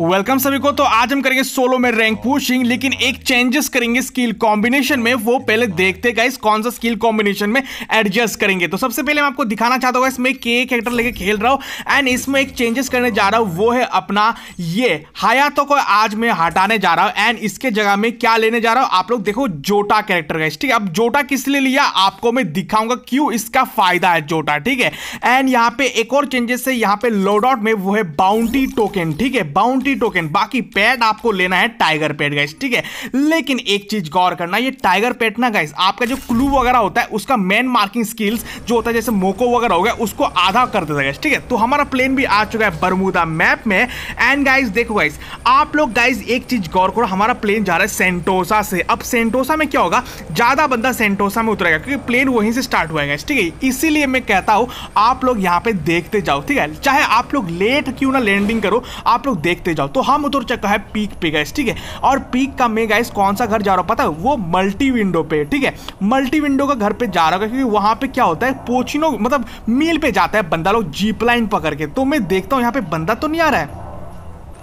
Welcome सभी को तो आज हम करेंगे सोलो में रैंक पुशिंग लेकिन एक चेंजेस करेंगे स्किल कॉम्बिनेशन में वो पहले देखते गाइस कौन सा स्किल कॉम्बिनेशन में एडजस्ट करेंगे तो सबसे पहले मैं आपको दिखाना चाहता हूँ इसमें के कैरेक्टर लेके खेल रहा हूँ एंड इसमें एक चेंजेस करने जा रहा हूँ वो है अपना ये हया तो को आज मैं हटाने जा रहा हूँ एंड इसके जगह में क्या लेने जा रहा हूँ आप लोग देखो जोटा कैरेक्टर गाइस ठीक है अब जोटा किस लिए लिया आपको मैं दिखाऊंगा क्यों इसका फायदा है जोटा ठीक है एंड यहाँ पे एक और चेंजेस है यहाँ पे लोडआउट में वो है बाउंड्री टोकन ठीक है है बाउंटी टोकन बाकी पैड आपको लेना है टाइगर पैड गाइस ठीक है लेकिन एक चीज गौर करना ये टाइगर पैड ना गाइस आपका जो क्लू वगैरह होता है उसका मेन मार्किंग स्किल्स जो होता है जैसे मोको वगैरह हो गया उसको आधा कर देता है ठीक है तो हमारा प्लेन भी आ चुका है बरमूदा मैप में एंड गाइज देखो गाइस आप लोग गाइज एक चीज गौर करो हमारा प्लेन जा रहा है सेंटोसा से अब सेंटोसा में क्या होगा ज्यादा बंदा सेंटोसा में उतरेगा क्योंकि प्लेन वहीं से स्टार्ट हुआ है ठीक है इसीलिए मैं कहता हूं आप लोग यहां पे देखते जाओ ठीक है चाहे आप लोग लेट क्यों ना लैंडिंग करो आप लोग देखते जाओ तो हम उधर चक्का है पीक पे गए ठीक है और पीक का मैं गाइस कौन सा घर जा रहा हूँ पता है वो मल्टी विंडो पे ठीक है मल्टी विंडो का घर पे जा रहा हूँ क्योंकि वहाँ पे क्या होता है पोचिनो मतलब मील पे जाता है बंदा लोग जीप लाइन पकड़ के तो मैं देखता हूँ यहाँ पे बंदा तो नहीं आ रहा है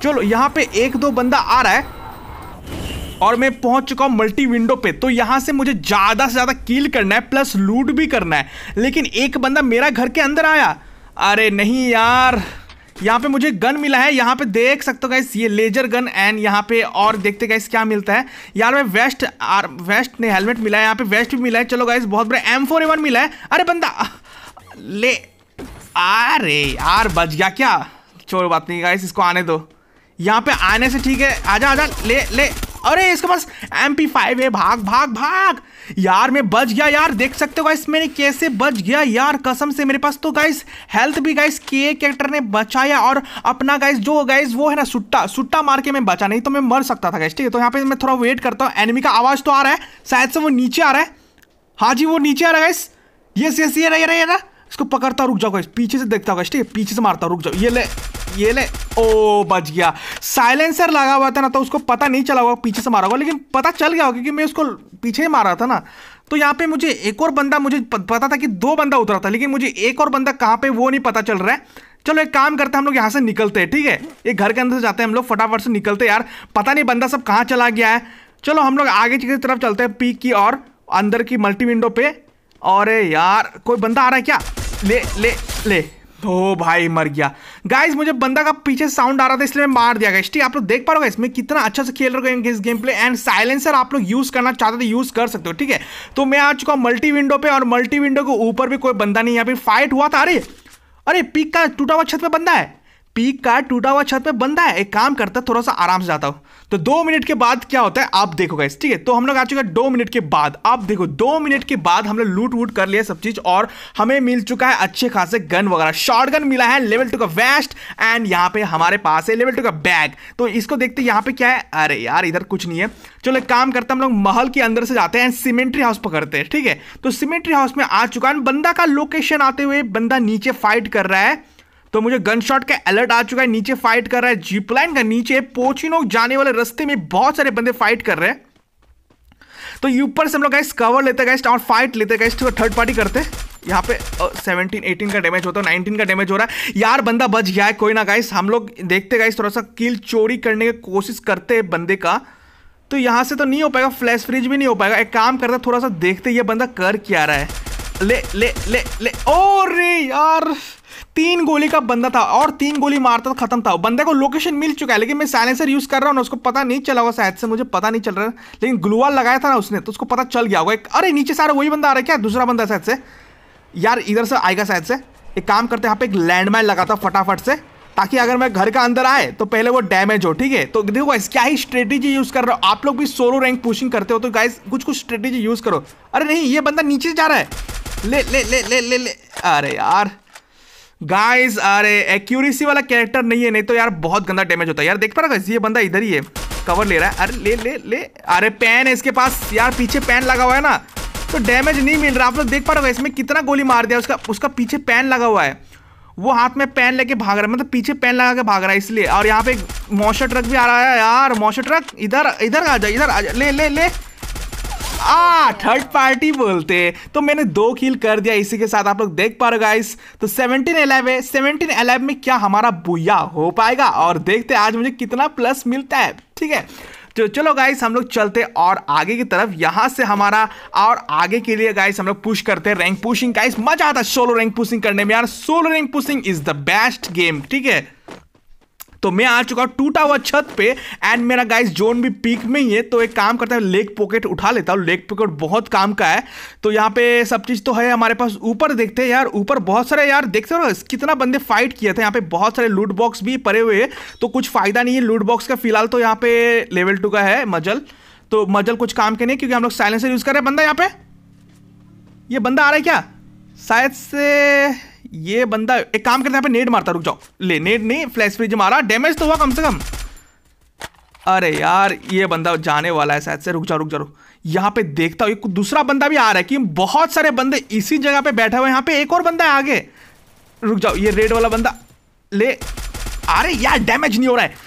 चलो यहाँ पे एक दो बंदा आ रहा है और मैं पहुंच चुका हूं मल्टी विंडो पे तो यहां से मुझे ज़्यादा से ज़्यादा किल करना है प्लस लूट भी करना है लेकिन एक बंदा मेरा घर के अंदर आया अरे नहीं यार यहाँ पे मुझे गन मिला है यहाँ पे देख सकते हो गाइस ये लेजर गन एंड यहाँ पे और देखते गाइस क्या मिलता है यार मैं वेस्ट आर वेस्ट ने हेलमेट मिला है यहाँ पे वेस्ट भी मिला है चलो गाइस बहुत बड़ा एम फोर मिला है अरे बंदा ले अरे यार बच गया क्या चोर बात नहीं गाइस इसको आने दो यहाँ पे आने से ठीक है आजा आजा ले ले अरे इसके पास एम पी फाइव है भाग भाग भाग यार मैं बच गया यार देख सकते हो गाइस मैंने कैसे बच गया यार कसम से मेरे पास तो गाइस हेल्थ भी गाइस के कैरेक्टर ने बचाया और अपना गाइस जो गाइस वो है ना सुट्टा सुट्टा मार के मैं बचा नहीं तो मैं मर सकता था गाइस ठीक है तो यहाँ पे मैं थोड़ा वेट करता हूँ एनिमी का आवाज़ तो आ रहा है शायद से वो नीचे आ रहा है हाँ जी वो नीचे आ रहा है गाइस यस यस ये रहा ये रहा ये इसको पकड़ता रुक जाओ गाइस पीछे से देखता हो गाइस ठीक है पीछे से मारता रुक जाओ ये ले ये ले ओ बच गया साइलेंसर लगा हुआ था ना तो उसको पता नहीं चला होगा पीछे से मारा होगा लेकिन पता चल गया होगा क्योंकि मैं उसको पीछे ही मारा था ना तो यहाँ पे मुझे एक और बंदा मुझे पता था कि दो बंदा उतरा था लेकिन मुझे एक और बंदा कहाँ पे वो नहीं पता चल रहा है चलो एक काम करते हैं हम लोग यहाँ से निकलते हैं ठीक है ये घर के अंदर से जाते हैं हम लोग फटाफट से निकलते हैं यार पता नहीं बंदा सब कहाँ चला गया है चलो हम लोग आगे की तरफ चलते हैं पीक की और अंदर की मल्टी विंडो पे और यार कोई बंदा आ रहा है क्या ले ले ले तो भाई मर गया गाइज मुझे बंदा का पीछे साउंड आ रहा था इसलिए मैं मार दिया गया ठीक आप लोग देख पा रहे इसमें कितना अच्छा से खेल रहे हो इस गेम प्ले एंड साइलेंसर आप लोग यूज करना चाहते थे तो यूज कर सकते हो ठीक है तो मैं आ चुका हूँ मल्टी विंडो पे और मल्टी विंडो के ऊपर भी कोई बंदा नहीं यहाँ पे फाइट हुआ था अरे अरे पिक का टूटा हुआ छत पे बंदा है पीक का टूटा हुआ छत पे बंदा है एक काम करता है थोड़ा सा आराम से जाता हो तो दो मिनट के बाद क्या होता है आप देखो गाइस ठीक है तो हम लोग आ चुके हैं दो मिनट के बाद आप देखो दो मिनट के बाद हम लोग लूट वूट कर लिया सब चीज और हमें मिल चुका है अच्छे खासे गन वगैरह शॉर्ट गन मिला है लेवल टू का वेस्ट एंड यहाँ पे हमारे पास है लेवल टू का बैग तो इसको देखते यहाँ पे क्या है अरे यार इधर कुछ नहीं है चलो एक काम करते हम लोग महल के अंदर से जाते हैं एंड सीमेंट्री हाउस पकड़ते हैं ठीक है तो सीमेंट्री हाउस में आ चुका है बंदा का लोकेशन आते हुए बंदा नीचे फाइट कर रहा है तो मुझे गन शॉट का अलर्ट आ चुका है नीचे फाइट कर रहा है जीपलाइन का नीचे पोचिनो जाने वाले रस्ते में बहुत सारे बंदे फाइट कर रहे हैं तो ये ऊपर से हम लोग कवर लेते गैस और फाइट लेते गैस तो थर्ड पार्टी करते यहाँ पे सेवनटीन एटीन का डैमेज होता है 19 का डैमेज हो रहा है यार बंदा बच गया है कोई ना गाइस हम लोग देखते गाइस थोड़ा सा किल चोरी करने की कोशिश करते हैं बंदे का तो यहाँ से तो नहीं हो पाएगा फ्लैश फ्रिज भी नहीं हो पाएगा एक काम करता थोड़ा सा देखते ये बंदा कर क्या रहा है ले ले ले ले ओ रे यार तीन गोली का बंदा था और तीन गोली मारता था तो खत्म था बंदे को लोकेशन मिल चुका है लेकिन मैं साइलेंसर यूज़ कर रहा हूँ ना उसको पता नहीं चला हुआ शायद से मुझे पता नहीं चल रहा लेकिन ग्लूवाल लगाया था ना उसने तो उसको पता चल गया होगा अरे नीचे सारे वही बंदा आ रहा है क्या दूसरा बंदा शायद से यार इधर से आएगा शायद से एक काम करते यहाँ पे एक लैंडमाइन लगाता फटाफट से ताकि अगर मैं घर का अंदर आए तो पहले वो डैमेज हो ठीक है तो देखो गाइस क्या ही स्ट्रेटेजी यूज़ कर रहे हो आप लोग भी सोलो रैंक पुशिंग करते हो तो गाइस कुछ कुछ स्ट्रेटेजी यूज़ करो अरे नहीं ये बंदा नीचे जा रहा है ले ले ले ले ले ले अरे यार गाइस अरे एक्यूरेसी वाला कैरेक्टर नहीं है नहीं तो यार बहुत गंदा डैमेज होता है यार देख पा रहा ये बंदा इधर ही है कवर ले रहा है अरे ले ले ले अरे पैन है इसके पास यार पीछे पैन लगा हुआ है ना तो डैमेज नहीं मिल रहा आप लोग देख पा रहे इसमें कितना गोली मार दिया उसका उसका पीछे पैन लगा हुआ है वो हाथ में पैन लेके भाग रहा है मतलब पीछे पैन लगा के भाग रहा है इसलिए और यहाँ पे मोशर ट्रक भी आ रहा है यार मोशर ट्रक इधर इधर आ जाए इधर आ जा ले ले ले आ थर्ड पार्टी बोलते तो मैंने दो किल कर दिया इसी के साथ आप लोग देख पा रहे गाइस तो 17 एलेव है 17 एलेव में क्या हमारा बुया हो पाएगा और देखते आज मुझे कितना प्लस मिलता है ठीक है तो चलो गाइस हम लोग चलते और आगे की तरफ यहाँ से हमारा और आगे के लिए गाइस हम लोग पुश करते हैं रैंक पुशिंग गाइस मजा आता है सोलो रैंक पुशिंग करने में यार solo rank pushing is the best game ठीक है तो मैं आ चुका हूँ टूटा हुआ छत पे एंड मेरा गाइस जोन भी पीक में ही है तो एक काम करता है लेग पॉकेट उठा लेता हूँ लेग पॉकेट बहुत काम का है तो यहाँ पे सब चीज़ तो है हमारे पास ऊपर देखते हैं यार ऊपर बहुत सारे यार देखते हो कितना बंदे फाइट किए थे यहाँ पे बहुत सारे लूट बॉक्स भी पड़े हुए हैं तो कुछ फ़ायदा नहीं है लूट बॉक्स का फिलहाल तो यहाँ पे लेवल टू का है मजल तो मजल कुछ काम के नहीं क्योंकि हम लोग साइलेंसर यूज़ कर रहे हैं बंदा यहाँ पे ये यह बंदा आ रहा है क्या शायद से ये बंदा एक काम करते हैं नेट मारता रुक जाओ ले नेट नहीं फ्लैश फ्रिज मारा डैमेज तो हुआ कम से कम अरे यार ये बंदा जाने वाला है शायद से रुक जाओ रुक जाओ यहाँ पे देखता हूँ दूसरा बंदा भी आ रहा है कि बहुत सारे बंदे इसी जगह पे बैठे हुए यहाँ पे एक और बंदा है आगे रुक जाओ ये रेड वाला बंदा ले अरे यार डैमेज नहीं हो रहा है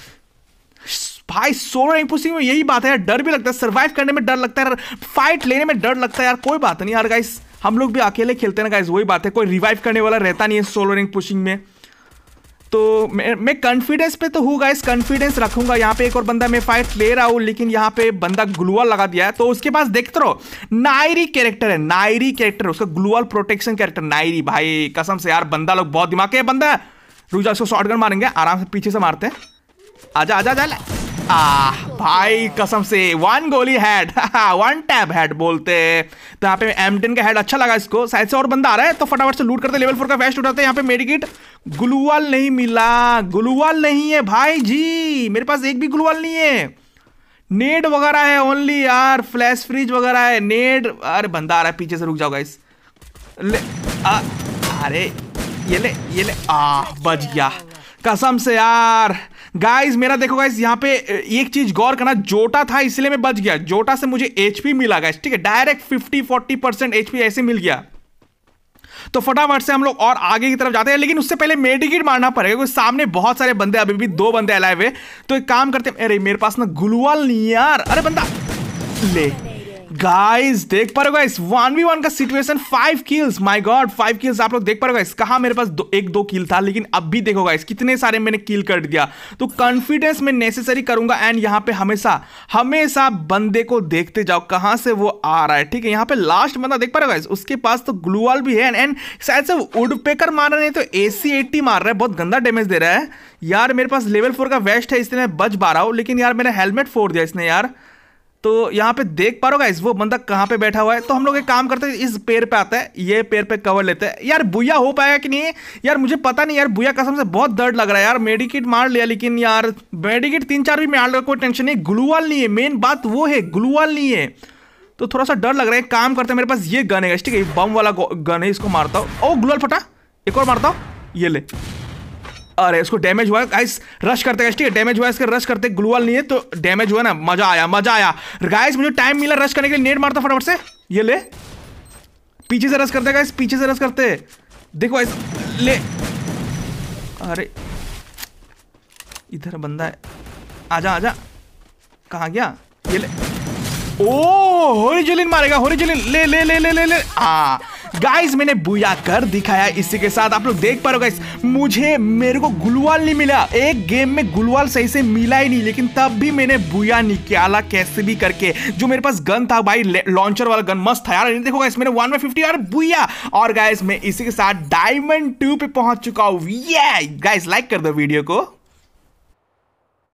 भाई सो रैंक में यही बात है यार डर भी लगता है सर्वाइव करने में डर लगता है फाइट लेने में डर लगता है यार कोई बात नहीं यार गाइस हम लोग भी अकेले खेलते ना गाइज वही बात है कोई रिवाइव करने वाला रहता नहीं है सोलो रैंक पुशिंग में तो मैं मैं कॉन्फिडेंस पे तो हूँ गाइस कॉन्फिडेंस रखूंगा यहाँ पे एक और बंदा मैं फाइट ले रहा हूँ लेकिन यहाँ पे बंदा ग्लूअल लगा दिया है तो उसके पास देखते तो रहो नायरी कैरेक्टर है नायरी कैरेक्टर उसका ग्लूअल प्रोटेक्शन कैरेक्टर नायरी भाई कसम से यार बंदा लोग बहुत दिमाग के बंदा रुक रुझा उसको शॉर्ट मारेंगे आराम से पीछे से मारते हैं आजा आजा जा आ भाई कसम से वन गोली हेड वन टैप हेड बोलते तो यहाँ पे एम टेन का हेड अच्छा लगा इसको शायद से और बंदा आ रहा है तो फटाफट से लूट करते लेवल फोर का वेस्ट उठाते यहाँ पे मेडिकिट ग्लूवाल नहीं मिला ग्लूवाल नहीं है भाई जी मेरे पास एक भी ग्लूवाल नहीं है नेड वगैरह है ओनली यार फ्लैश फ्रिज वगैरह है नेड अरे बंदा आ रहा है पीछे से रुक जाओ गाइस ले अरे ये ले ये ले आ बच गया कसम से यार गाइस मेरा देखो गाइस यहाँ पे एक चीज गौर करना जोटा था इसलिए मैं बच गया जोटा से मुझे एचपी मिला गाइस ठीक है direct fifty forty percent HP ऐसे मिल गया तो फटाफट से हम लोग और आगे की तरफ जाते हैं लेकिन उससे पहले मेडिकेट मारना पड़ेगा क्योंकि सामने बहुत सारे बंदे अभी भी दो बंदे अलाए हुए तो एक काम करते हैं अरे मेरे पास ना गुलवाल नहीं यार अरे बंदा ले गाइस देख पा रहे हो गाइस वन का situation five kills my God five kills आप लोग देख पा रहे हो गाइस कहा मेरे पास दो, एक दो किल था लेकिन अब भी देखो गाइस कितने सारे मैंने किल कर दिया तो कॉन्फिडेंस में नेसेसरी करूंगा एंड यहाँ पे हमेशा हमेशा बंदे को देखते जाओ कहाँ से वो आ रहा है ठीक है यहाँ पे लास्ट बंदा देख पा रहे हो गाइस उसके पास तो ग्लूवाल भी है एंड शायद से वुड पेकर मार रहे तो ए सी मार रहा है बहुत गंदा डैमेज दे रहा है यार मेरे पास लेवल फोर का वेस्ट है इसने बच पा रहा हूँ लेकिन यार मेरा हेलमेट फोड़ दिया इसने यार तो यहाँ पे देख पा रहे गाइस वो बंदा कहाँ पे बैठा हुआ है तो हम लोग एक काम करते हैं इस पेड़ पे आता है ये पेड़ पे कवर लेते हैं यार बुया हो पाएगा कि नहीं यार मुझे पता नहीं यार बुया कसम से बहुत दर्द लग रहा है यार मेडिकेट मार लिया लेकिन यार मेडिकेट तीन चार भी मार लगा कोई टेंशन नहीं ग्लूवाल नहीं है मेन बात वो है ग्लूवाल नहीं है तो थोड़ा सा डर लग रहा है काम करते हैं मेरे पास ये गन है ठीक है बम वाला गन है इसको मारता हूँ ओ ग्लूवाल फटा एक और मारता हूँ ये ले अरे इसको डैमेज हुआ गाइस रश करते गाइस ठीक है डैमेज हुआ इसके रश करते ग्लूअल नहीं है तो डैमेज हुआ ना मजा आया मजा आया गाइस मुझे टाइम मिला रश करने के लिए नेट मारता तो फटाफट से ये ले पीछे से रश करते गाइस पीछे से रश करते देखो गाइस ले अरे इधर बंदा है आजा आजा कहां गया ये ले ओ होरिजिलिन मारेगा होरिजिलिन ले ले ले ले ले ले आ हाँ। गाइज मैंने बुया कर दिखाया इसी के साथ आप लोग देख पा रहे हो गाइस मुझे मेरे को गुलवाल नहीं मिला एक गेम में गुलवाल सही से मिला ही नहीं लेकिन तब भी मैंने बुया निकाला कैसे भी करके जो मेरे पास गन था भाई लॉन्चर वाला गन मस्त था यार देखो गाइस मैंने वन में फिफ्टी यार बुया और गाइस मैं इसी के साथ डायमंड 2 पे पहुंच चुका हूं गाइस लाइक कर दो वीडियो को